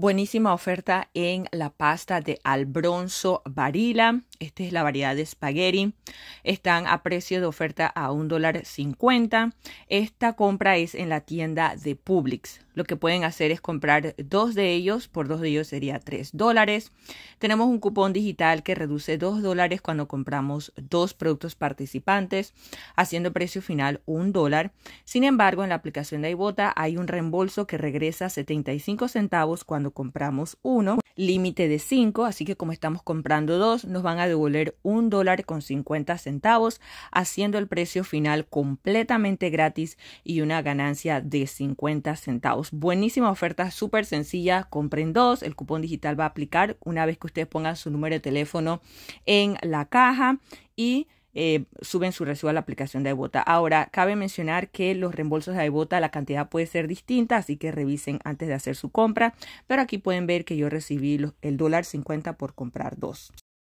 Buenísima oferta en la pasta de Albronzo varila Esta es la variedad de spaghetti. Están a precio de oferta a $1.50. Esta compra es en la tienda de Publix. Lo que pueden hacer es comprar dos de ellos. Por dos de ellos sería $3. Tenemos un cupón digital que reduce $2 cuando compramos dos productos participantes, haciendo precio final $1. Sin embargo, en la aplicación de Ibota hay un reembolso que regresa 75 centavos cuando compramos uno, límite de 5, así que como estamos comprando dos, nos van a devolver un dólar con 50 centavos, haciendo el precio final completamente gratis y una ganancia de 50 centavos. Buenísima oferta, súper sencilla, compren dos, el cupón digital va a aplicar una vez que ustedes pongan su número de teléfono en la caja y eh, suben su recibo a la aplicación de iBota. Ahora, cabe mencionar que los reembolsos de iBota, la cantidad puede ser distinta, así que revisen antes de hacer su compra, pero aquí pueden ver que yo recibí el dólar 50 por comprar dos.